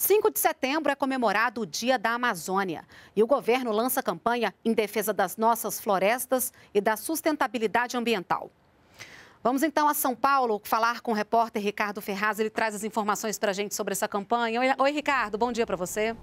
5 de setembro é comemorado o Dia da Amazônia e o governo lança campanha em defesa das nossas florestas e da sustentabilidade ambiental. Vamos então a São Paulo falar com o repórter Ricardo Ferraz. Ele traz as informações para a gente sobre essa campanha. Oi, Ricardo, bom dia para você.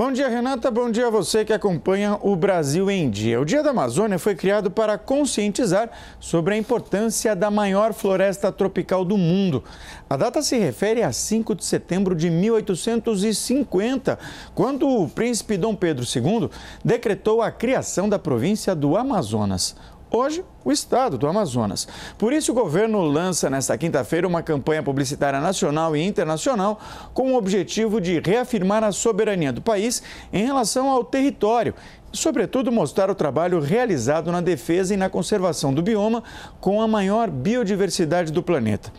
Bom dia, Renata. Bom dia a você que acompanha o Brasil em Dia. O Dia da Amazônia foi criado para conscientizar sobre a importância da maior floresta tropical do mundo. A data se refere a 5 de setembro de 1850, quando o príncipe Dom Pedro II decretou a criação da província do Amazonas. Hoje, o estado do Amazonas. Por isso, o governo lança nesta quinta-feira uma campanha publicitária nacional e internacional com o objetivo de reafirmar a soberania do país em relação ao território sobretudo mostrar o trabalho realizado na defesa e na conservação do bioma com a maior biodiversidade do planeta.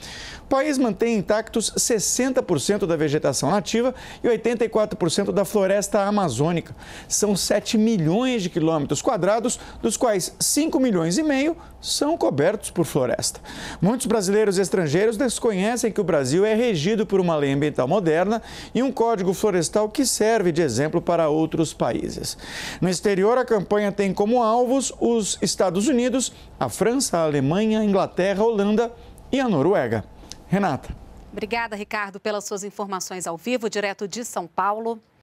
O país mantém intactos 60% da vegetação nativa e 84% da floresta amazônica. São 7 milhões de quilômetros quadrados, dos quais 5 milhões e meio são cobertos por floresta. Muitos brasileiros e estrangeiros desconhecem que o Brasil é regido por uma lei ambiental moderna e um código florestal que serve de exemplo para outros países. No exterior, a campanha tem como alvos os Estados Unidos, a França, a Alemanha, a Inglaterra, a Holanda e a Noruega. Renata. Obrigada, Ricardo, pelas suas informações ao vivo, direto de São Paulo.